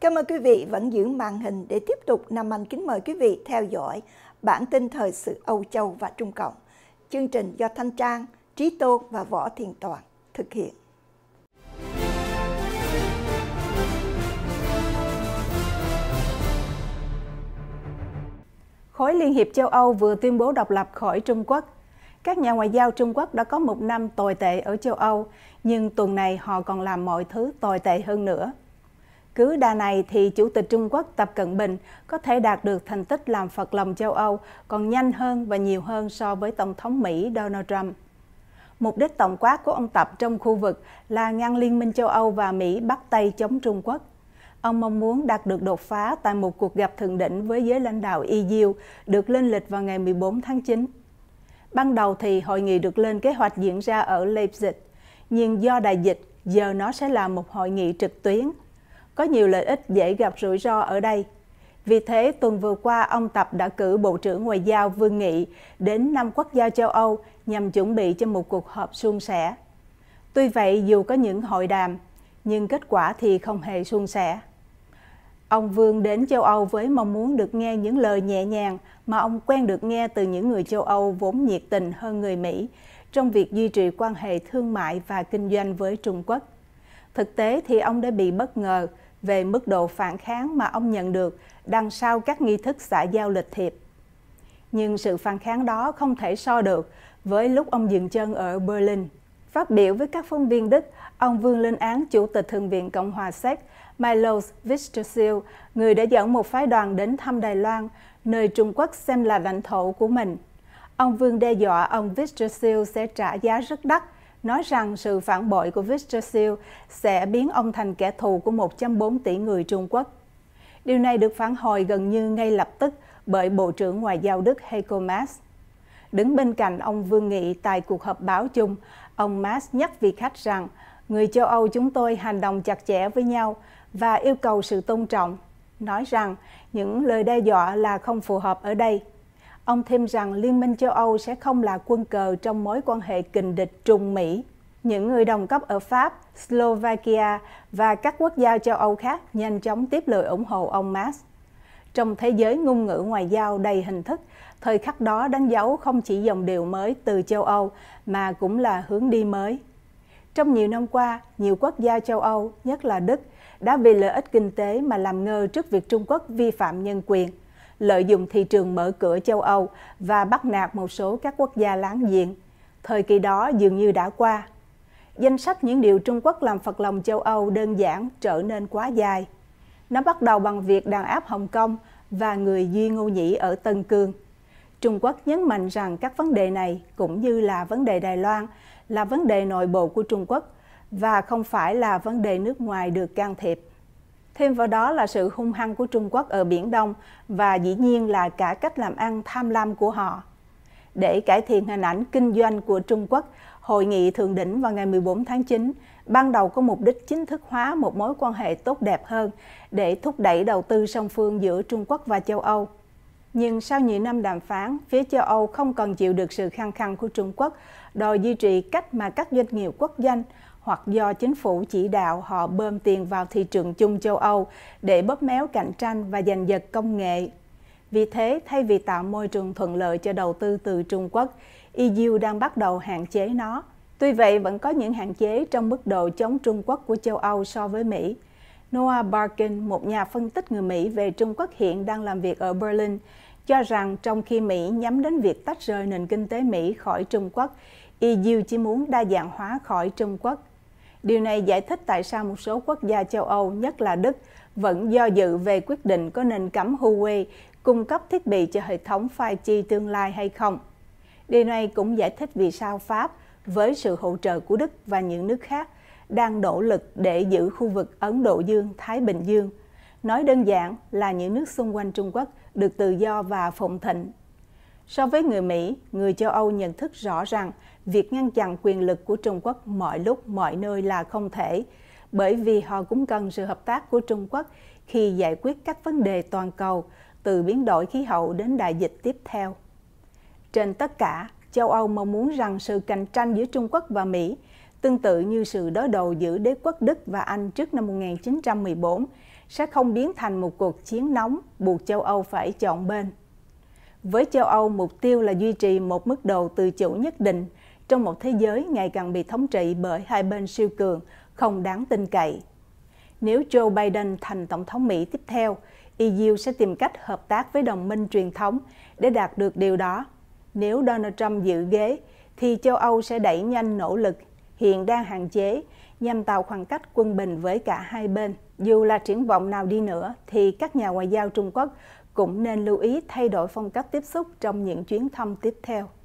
Cảm ơn quý vị vẫn giữ màn hình để tiếp tục Nam Anh kính mời quý vị theo dõi bản tin thời sự Âu Châu và Trung Cộng. Chương trình do Thanh Trang, Trí Tô và Võ Thiền Toàn thực hiện. Khối Liên hiệp châu Âu vừa tuyên bố độc lập khỏi Trung Quốc. Các nhà ngoại giao Trung Quốc đã có một năm tồi tệ ở châu Âu, nhưng tuần này họ còn làm mọi thứ tồi tệ hơn nữa – cứ đà này thì Chủ tịch Trung Quốc Tập Cận Bình có thể đạt được thành tích làm phật lòng châu Âu còn nhanh hơn và nhiều hơn so với Tổng thống Mỹ Donald Trump. Mục đích tổng quát của ông Tập trong khu vực là ngăn Liên minh châu Âu và Mỹ bắt tay chống Trung Quốc. Ông mong muốn đạt được đột phá tại một cuộc gặp thượng đỉnh với giới lãnh đạo EU được lên lịch vào ngày 14 tháng 9. Ban đầu thì hội nghị được lên kế hoạch diễn ra ở Leipzig, nhưng do đại dịch giờ nó sẽ là một hội nghị trực tuyến có nhiều lợi ích dễ gặp rủi ro ở đây. Vì thế, tuần vừa qua, ông Tập đã cử Bộ trưởng Ngoại giao Vương Nghị đến năm quốc gia châu Âu nhằm chuẩn bị cho một cuộc họp suôn sẻ. Tuy vậy, dù có những hội đàm, nhưng kết quả thì không hề suôn sẻ. Ông Vương đến châu Âu với mong muốn được nghe những lời nhẹ nhàng mà ông quen được nghe từ những người châu Âu vốn nhiệt tình hơn người Mỹ trong việc duy trì quan hệ thương mại và kinh doanh với Trung Quốc. Thực tế thì ông đã bị bất ngờ về mức độ phản kháng mà ông nhận được đằng sau các nghi thức xã giao lịch thiệp. Nhưng sự phản kháng đó không thể so được với lúc ông dừng chân ở Berlin. Phát biểu với các phóng viên Đức, ông vương lên án Chủ tịch Thượng viện Cộng hòa Séc Milos Vistersil, người đã dẫn một phái đoàn đến thăm Đài Loan, nơi Trung Quốc xem là lãnh thổ của mình. Ông Vương đe dọa ông Vistersil sẽ trả giá rất đắt – nói rằng sự phản bội của Victor Siu sẽ biến ông thành kẻ thù của 104 tỷ người Trung Quốc. Điều này được phản hồi gần như ngay lập tức bởi Bộ trưởng Ngoại giao Đức Heiko Maas. Đứng bên cạnh ông Vương Nghị tại cuộc họp báo chung, ông Maas nhắc vị khách rằng người châu Âu chúng tôi hành động chặt chẽ với nhau và yêu cầu sự tôn trọng, nói rằng những lời đe dọa là không phù hợp ở đây – Ông thêm rằng Liên minh châu Âu sẽ không là quân cờ trong mối quan hệ kình địch Trung Mỹ. Những người đồng cấp ở Pháp, Slovakia và các quốc gia châu Âu khác nhanh chóng tiếp lời ủng hộ ông Mas. Trong thế giới ngôn ngữ ngoại giao đầy hình thức, thời khắc đó đánh dấu không chỉ dòng điều mới từ châu Âu mà cũng là hướng đi mới. Trong nhiều năm qua, nhiều quốc gia châu Âu, nhất là Đức, đã vì lợi ích kinh tế mà làm ngơ trước việc Trung Quốc vi phạm nhân quyền – lợi dụng thị trường mở cửa châu Âu và bắt nạt một số các quốc gia láng giềng. Thời kỳ đó dường như đã qua. Danh sách những điều Trung Quốc làm phật lòng châu Âu đơn giản trở nên quá dài. Nó bắt đầu bằng việc đàn áp Hồng Kông và người Duy Ngô Nhĩ ở Tân Cương. Trung Quốc nhấn mạnh rằng các vấn đề này cũng như là vấn đề Đài Loan là vấn đề nội bộ của Trung Quốc và không phải là vấn đề nước ngoài được can thiệp. Thêm vào đó là sự hung hăng của Trung Quốc ở Biển Đông và dĩ nhiên là cả cách làm ăn tham lam của họ. Để cải thiện hình ảnh kinh doanh của Trung Quốc, Hội nghị thượng đỉnh vào ngày 14 tháng 9 ban đầu có mục đích chính thức hóa một mối quan hệ tốt đẹp hơn để thúc đẩy đầu tư song phương giữa Trung Quốc và châu Âu. Nhưng sau nhiều năm đàm phán, phía châu Âu không còn chịu được sự khăng khăng của Trung Quốc, đòi duy trì cách mà các doanh nghiệp quốc doanh hoặc do chính phủ chỉ đạo họ bơm tiền vào thị trường chung châu Âu để bóp méo cạnh tranh và giành giật công nghệ. Vì thế, thay vì tạo môi trường thuận lợi cho đầu tư từ Trung Quốc, EU đang bắt đầu hạn chế nó. Tuy vậy, vẫn có những hạn chế trong mức độ chống Trung Quốc của châu Âu so với Mỹ. Noah Barkin, một nhà phân tích người Mỹ về Trung Quốc hiện đang làm việc ở Berlin, cho rằng trong khi Mỹ nhắm đến việc tách rời nền kinh tế Mỹ khỏi Trung Quốc, EU chỉ muốn đa dạng hóa khỏi Trung Quốc. Điều này giải thích tại sao một số quốc gia châu Âu, nhất là Đức, vẫn do dự về quyết định có nên cấm Huawei cung cấp thiết bị cho hệ thống 5G tương lai hay không. Điều này cũng giải thích vì sao Pháp, với sự hỗ trợ của Đức và những nước khác, đang nỗ lực để giữ khu vực Ấn Độ Dương-Thái Bình Dương. Nói đơn giản là những nước xung quanh Trung Quốc được tự do và phồn thịnh So với người Mỹ, người châu Âu nhận thức rõ rằng việc ngăn chặn quyền lực của Trung Quốc mọi lúc, mọi nơi là không thể, bởi vì họ cũng cần sự hợp tác của Trung Quốc khi giải quyết các vấn đề toàn cầu, từ biến đổi khí hậu đến đại dịch tiếp theo. Trên tất cả, châu Âu mong muốn rằng sự cạnh tranh giữa Trung Quốc và Mỹ, tương tự như sự đối đầu giữa đế quốc Đức và Anh trước năm 1914, sẽ không biến thành một cuộc chiến nóng buộc châu Âu phải chọn bên. Với châu Âu, mục tiêu là duy trì một mức độ tự chủ nhất định trong một thế giới ngày càng bị thống trị bởi hai bên siêu cường, không đáng tin cậy. Nếu Joe Biden thành tổng thống Mỹ tiếp theo, EU sẽ tìm cách hợp tác với đồng minh truyền thống để đạt được điều đó. Nếu Donald Trump giữ ghế, thì châu Âu sẽ đẩy nhanh nỗ lực hiện đang hạn chế nhằm tạo khoảng cách quân bình với cả hai bên. Dù là triển vọng nào đi nữa, thì các nhà ngoại giao Trung Quốc cũng nên lưu ý thay đổi phong cách tiếp xúc trong những chuyến thăm tiếp theo